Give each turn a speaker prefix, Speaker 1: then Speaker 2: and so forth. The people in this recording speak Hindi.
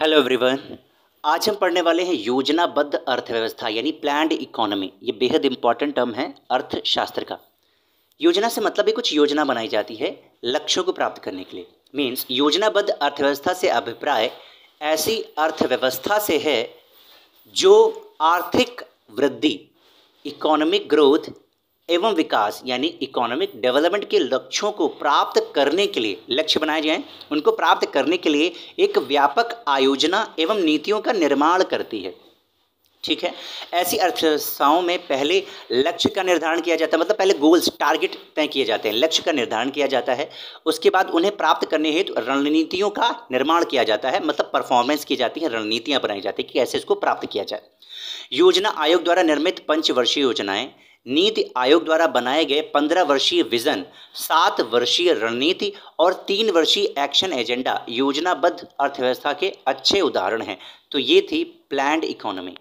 Speaker 1: हेलो एवरीवन आज हम पढ़ने वाले हैं योजनाबद्ध अर्थव्यवस्था यानी प्लान्ड इकोनॉमी ये बेहद इंपॉर्टेंट टर्म है अर्थशास्त्र का योजना से मतलब ही कुछ योजना बनाई जाती है लक्ष्यों को प्राप्त करने के लिए मीन्स योजनाबद्ध अर्थव्यवस्था से अभिप्राय ऐसी अर्थव्यवस्था से है जो आर्थिक वृद्धि इकोनॉमिक ग्रोथ एवं विकास यानी इकोनॉमिक डेवलपमेंट के लक्ष्यों को प्राप्त करने के लिए लक्ष्य बनाए जाएं उनको प्राप्त करने के लिए एक व्यापक आयोजना एवं नीतियों का निर्माण करती है ठीक है ऐसी अर्थव्यवस्थाओं में पहले लक्ष्य का निर्धारण किया जाता है मतलब पहले गोल्स टारगेट तय किए जाते हैं लक्ष्य का निर्धारण किया जाता है उसके बाद उन्हें प्राप्त करने हेतु रणनीतियों का निर्माण किया जाता है मतलब परफॉर्मेंस की जाती है रणनीतियाँ बनाई जाती है कि कैसे इसको प्राप्त किया जाए योजना आयोग द्वारा निर्मित पंचवर्षीय योजनाएं नीति आयोग द्वारा बनाए गए पंद्रह वर्षीय विजन सात वर्षीय रणनीति और तीन वर्षीय एक्शन एजेंडा योजनाबद्ध अर्थव्यवस्था के अच्छे उदाहरण हैं तो ये थी प्लैंड इकोनॉमी